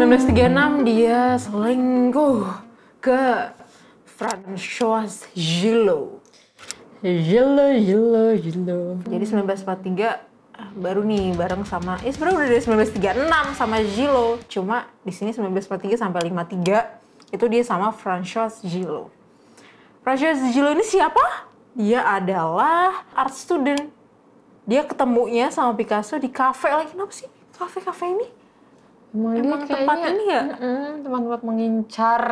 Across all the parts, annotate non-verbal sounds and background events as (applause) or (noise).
1936 dia selingkuh ke Francois Gillot. Gillot, Gillot, Gillot. Jadi 1943 baru nih bareng sama, eh, sebenarnya udah dari 1936 sama Gillot. Cuma di sini 1943 sampai 53 itu dia sama Francois Gillot. Francois Gillot ini siapa? Dia adalah art student. Dia ketemunya sama Picasso di kafe lagi. Kenapa sih kafe-kafe ini? Emang, Emang tempat kayaknya, ini ya? Tempat-tempat mengincar.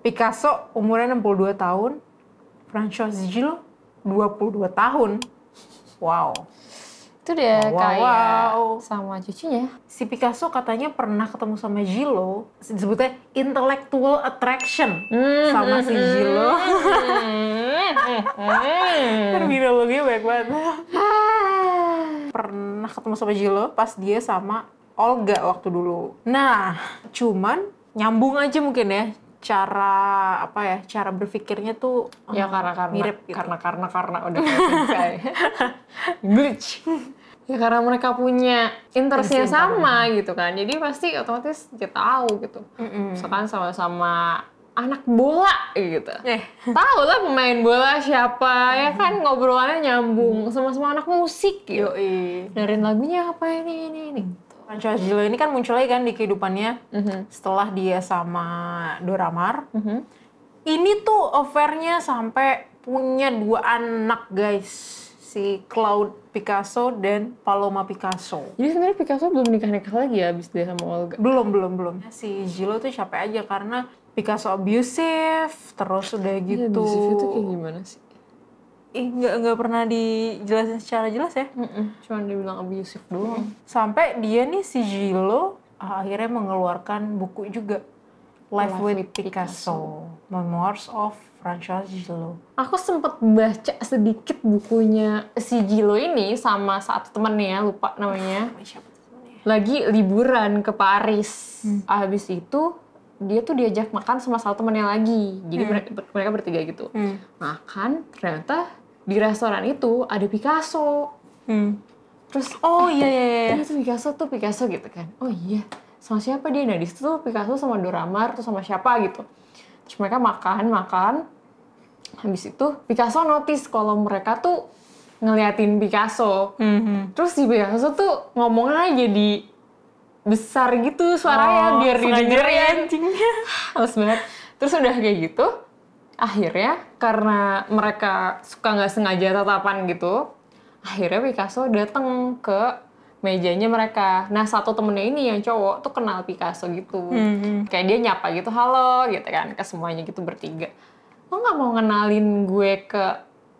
Picasso umurnya 62 tahun. Francois Gillo 22 tahun. Wow. Itu dia wow, kayak wow. sama cucunya. Si Picasso katanya pernah ketemu sama Gillo, disebutnya intellectual attraction mm, sama si Gillo. Hmm. Hmm. Hmm. (laughs) Terminologinya banyak banget. Ah pernah ketemu sama Jilo pas dia sama Olga waktu dulu. Nah, cuman nyambung aja mungkin ya cara apa ya cara berpikirnya tuh ya karena karena mirip gitu. karena karena karena udah kayak (laughs) glitch ya karena mereka punya interestnya sama gitu kan jadi pasti otomatis dia tahu gitu mm -hmm. misalkan sama-sama anak bola eh, gitu. Eh. (laughs) Tahu lah pemain bola siapa ya kan ngobrolannya nyambung hmm. sama semua anak musik gitu. Yoi. Dengerin lagunya apa ini ini ini. Gitu. Franchise Gilo ini kan munculnya kan di kehidupannya mm-hmm. setelah dia sama Mar. Mm-hmm. Ini tuh offernya sampai punya dua anak guys si Cloud Picasso dan Paloma Picasso. Jadi sebenarnya Picasso belum nikah nikah lagi ya abis dia sama Olga. Belum belum belum. Ya, si Jilo tuh capek aja karena Picasso abusive, terus udah iya, gitu. Ya, abusive itu kayak gimana sih? Ih, nggak nggak pernah dijelasin secara jelas ya. Mm -mm, cuman dibilang bilang abusive doang. Sampai dia nih si Gilo ah, akhirnya mengeluarkan buku juga. Life, Life with, Picasso. Picasso, Memoirs of Francois Gillot. Aku sempet baca sedikit bukunya si Gilo ini sama satu temennya, ya, lupa namanya. Lagi liburan ke Paris. Hmm. Habis itu dia tuh diajak makan sama salah temennya lagi jadi hmm. mereka, mereka bertiga gitu hmm. makan ternyata di restoran itu ada Picasso hmm. terus oh eh, iya iya iya itu iya. Picasso tuh Picasso gitu kan oh iya sama siapa dia nah di situ tuh Picasso sama Doramar tuh sama siapa gitu terus mereka makan makan habis itu Picasso notice kalau mereka tuh ngeliatin Picasso mm -hmm. terus si Picasso tuh ngomongnya jadi besar gitu suaranya oh, biar didengerin anjingnya halus (laughs) banget terus udah kayak gitu akhirnya karena mereka suka nggak sengaja tatapan gitu akhirnya Picasso datang ke mejanya mereka. Nah satu temennya ini yang cowok tuh kenal Picasso gitu, mm-hmm. kayak dia nyapa gitu halo gitu kan ke semuanya gitu bertiga. Lo nggak mau ngenalin gue ke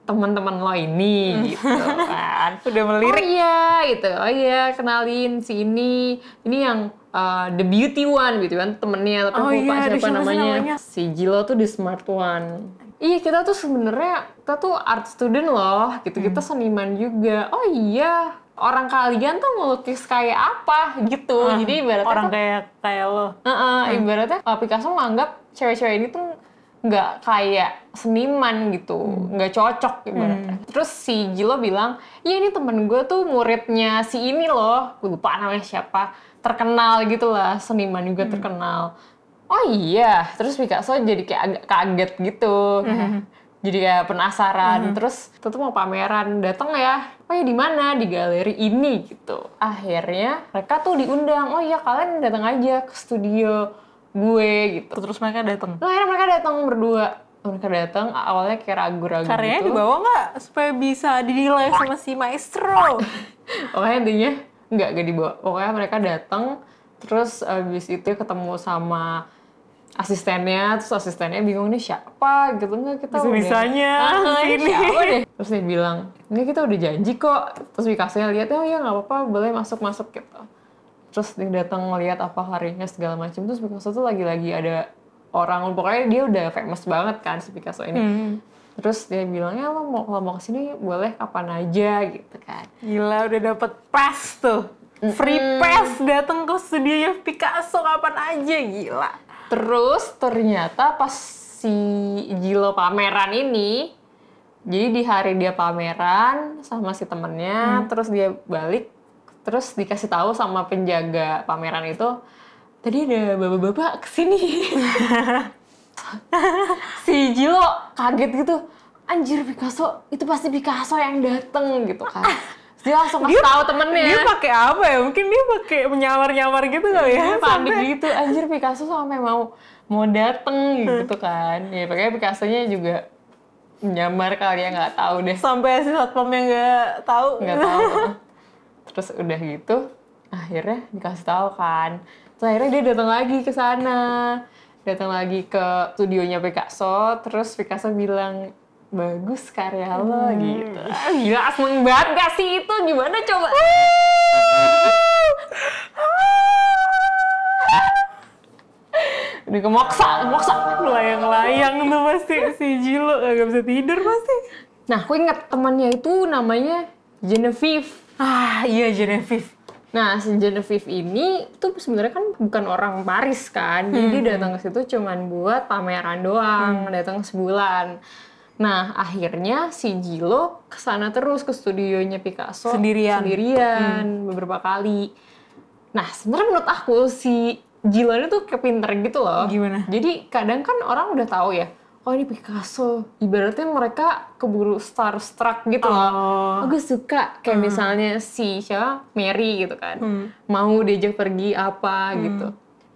teman-teman lo ini hmm. gitu kan (laughs) udah melirik oh iya gitu oh iya kenalin si ini ini yang uh, the beauty one gitu kan temennya tapi oh, iya, siapa namanya. namanya si Jilo tuh the smart one iya kita tuh sebenarnya kita tuh art student loh gitu kita hmm. seniman juga oh iya orang kalian tuh melukis kayak apa gitu. Uh, Jadi ibaratnya orang tuh, kayak kayak lo. Uh, uh, hmm. ibaratnya uh, Picasso menganggap cewek-cewek ini tuh nggak kayak seniman gitu, hmm. nggak cocok gitu. Hmm. Terus si Gilo bilang, ya ini temen gue tuh muridnya si ini loh, gue lupa namanya siapa, terkenal gitu lah, seniman juga hmm. terkenal. Oh iya, terus Picasso jadi kayak agak kaget gitu. Hmm. Jadi kayak penasaran, hmm. terus itu tuh mau pameran, datang ya, oh ya di mana di galeri ini gitu. Akhirnya mereka tuh diundang, oh iya kalian datang aja ke studio gue gitu terus mereka datang nah, akhirnya mereka datang berdua mereka datang awalnya kayak ragu-ragu karyanya gitu. dibawa nggak supaya bisa dinilai sama si maestro (laughs) pokoknya intinya nggak gak dibawa pokoknya mereka datang terus abis itu ketemu sama asistennya terus asistennya bingung nih siapa gitu nggak kita bisa bisanya ah, ini siapa (laughs) terus dia bilang ini kita udah janji kok terus dikasihnya lihat oh ya nggak apa-apa boleh masuk masuk gitu terus dia datang ngeliat apa harinya segala macam terus Picasso tuh lagi-lagi ada orang pokoknya dia udah famous banget kan si Picasso ini hmm. terus dia bilangnya lo mau kalau mau kesini boleh kapan aja gitu kan gila udah dapet pass tuh free hmm. pass datang ke studionya Picasso kapan aja gila terus ternyata pas si Gilo pameran ini jadi di hari dia pameran sama si temennya hmm. terus dia balik terus dikasih tahu sama penjaga pameran itu tadi ada bapak-bapak kesini (laughs) si Jilo kaget gitu anjir Picasso itu pasti Picasso yang dateng gitu kan dia langsung kasih tahu temennya dia pakai apa ya mungkin dia pakai menyamar nyamar gitu kali ya iya, panik sampai... gitu anjir Picasso sampai mau mau dateng gitu hmm. kan ya pakai Picasso nya juga menyamar kali ya nggak tahu deh sampai si satpam yang nggak tahu nggak tahu terus udah gitu akhirnya dikasih tahu kan terus akhirnya dia datang lagi ke sana datang lagi ke studionya Picasso terus Picasso bilang bagus karya lo hmm. gitu ah, gila seneng banget gak sih itu gimana coba ah! udah kemoksa kemoksa layang-layang tuh pasti si Jilo gak bisa tidur pasti nah aku inget temannya itu namanya Genevieve. Ah, iya Genevieve. Nah, si Genevieve ini tuh sebenarnya kan bukan orang Paris kan. Jadi hmm. dia datang ke situ cuman buat pameran doang, hmm. datang sebulan. Nah, akhirnya si Gilo kesana terus ke studionya Picasso sendirian, sendirian hmm. beberapa kali. Nah, sebenarnya menurut aku si Jilo itu kepinter gitu loh. Gimana? Jadi kadang kan orang udah tahu ya, oh ini Picasso. Ibaratnya mereka keburu starstruck gitu loh. Oh. oh Aku suka kayak hmm. misalnya si siapa Mary gitu kan. Hmm. Mau diajak pergi apa hmm. gitu.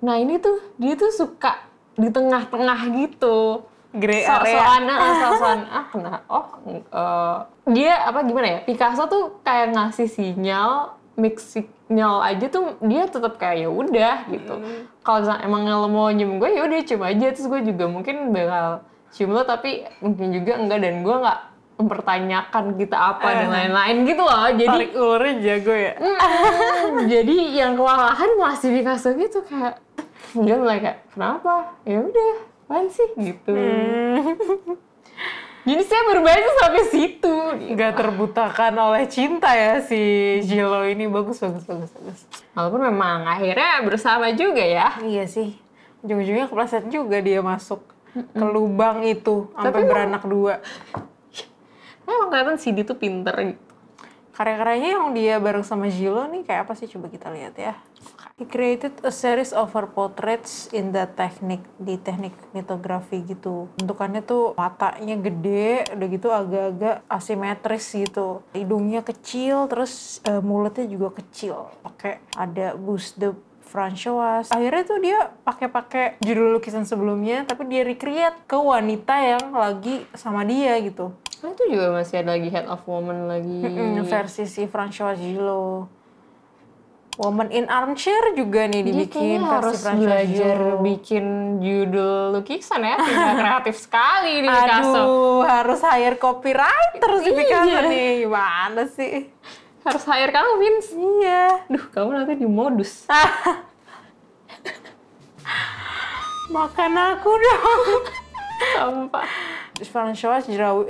Nah ini tuh dia tuh suka di tengah-tengah gitu. Grey so area. Soan, so ah (laughs) nah, oh uh, dia apa gimana ya? Picasso tuh kayak ngasih sinyal, mix sinyal aja tuh dia tetap kayak ya udah gitu. Hmm. Kalau emang lo mau nyium gue ya udah cium aja terus gue juga mungkin bakal cium lo tapi mungkin juga enggak dan gue nggak mempertanyakan kita apa eh. dan lain-lain gitu loh jadi tarik ulurin jago ya (laughs) jadi yang kewalahan masih dikasih gitu kayak enggak mulai kayak kenapa ya udah kan sih gitu hmm. (laughs) jadi saya berbaca sampai situ nggak terbutakan oleh cinta ya si Jilo ini bagus bagus bagus bagus walaupun memang akhirnya bersama juga ya iya sih ujung-ujungnya kepleset juga dia masuk ke lubang itu sampai beranak dua. Emang kelihatan CD tuh pinter gitu. Karya-karyanya yang dia bareng sama Jilo nih kayak apa sih coba kita lihat ya. He created a series of her portraits in the technique di teknik litografi gitu. Bentukannya tuh matanya gede, udah gitu agak-agak asimetris gitu. Hidungnya kecil, terus uh, mulutnya juga kecil. Pakai ada boost the Francois. Akhirnya tuh dia pakai-pakai judul lukisan sebelumnya, tapi dia recreate ke wanita yang lagi sama dia gitu. Nah, itu juga masih ada lagi Head of Woman lagi. Mm versi si Francois Woman in Armchair juga nih dibikin dia harus belajar Gilo. bikin judul lukisan ya (laughs) kreatif sekali di Picasso aduh harus hire copywriter sih iya. Picasso nih gimana sih harus hire kamu, Vince. Iya. Duh, kamu nanti di modus. (laughs) Makan aku dong. Sampah. Fallon Shaw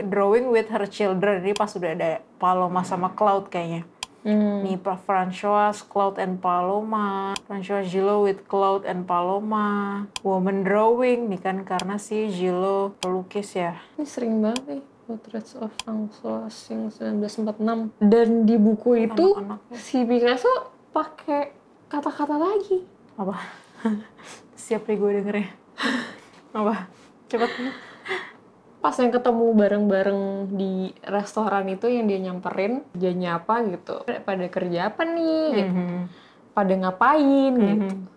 drawing with her children. Ini pas sudah ada Paloma sama Cloud kayaknya. Hmm. Nih Francois, Cloud and Paloma. Francois Gilo with Cloud and Paloma. Woman drawing nih kan karena si Gilo pelukis ya. Ini sering banget nih. Portraits of François Sing 1946 dan di buku itu Anak -anak. si Picasso pakai kata-kata lagi apa (laughs) siap nih gue denger ya apa cepat pas yang ketemu bareng-bareng di restoran itu yang dia nyamperin dia nyapa gitu pada kerja apa nih mm -hmm. pada ngapain mm -hmm. gitu mm-hmm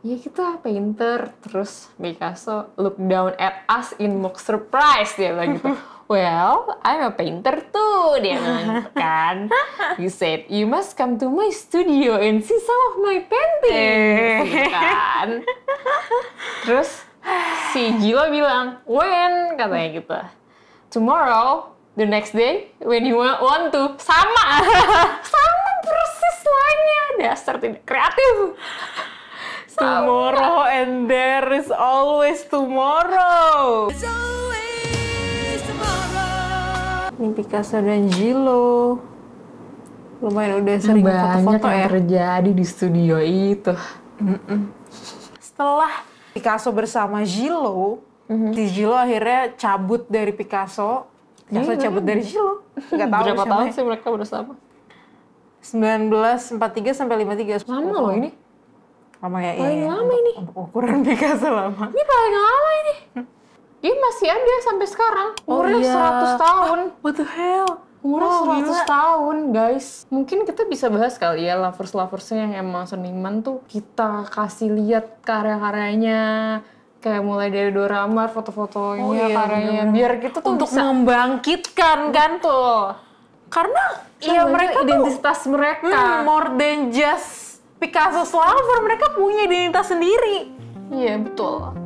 ya kita painter terus Picasso look down at us in mock surprise dia bilang gitu (laughs) well I'm a painter too dia (laughs) bilang gitu kan He said you must come to my studio and see some of my paintings gitu eh. kan terus si Gilo bilang when katanya gitu tomorrow the next day when you want to sama (laughs) sama persis lainnya dasar tidak kreatif (laughs) tomorrow and there is always tomorrow. always tomorrow. Ini Picasso dan Jilo. Lumayan udah sering foto-foto yang ya. terjadi di studio itu. Setelah Picasso bersama Jilo, mm -hmm. si Jilo akhirnya cabut dari Picasso. Picasso iya. cabut dari Jilo. Gak tahu Berapa tahun ya. sih mereka bersama? 1943 sampai 53. Lama loh ini. Lama ya iya, paling ini. Iya. lama ini. Untuk, untuk ukuran (laughs) Mikasa lama. Ini paling lama ini. ini masih ada sampai sekarang. Oh, Umurnya oh, iya. 100 tahun. Oh, what the hell? Umurnya oh, 100 gila. tahun, guys. Mungkin kita bisa bahas kali ya lovers-loversnya yang emang seniman tuh kita kasih lihat karya-karyanya kayak mulai dari dorama foto-fotonya, oh, iya, karyanya. Bener. Biar kita tuh untuk bisa membangkitkan kan tuh. Karena iya mereka identitas tuh, mereka hmm, more than just Picasso Slaver mereka punya identitas sendiri. Iya betul.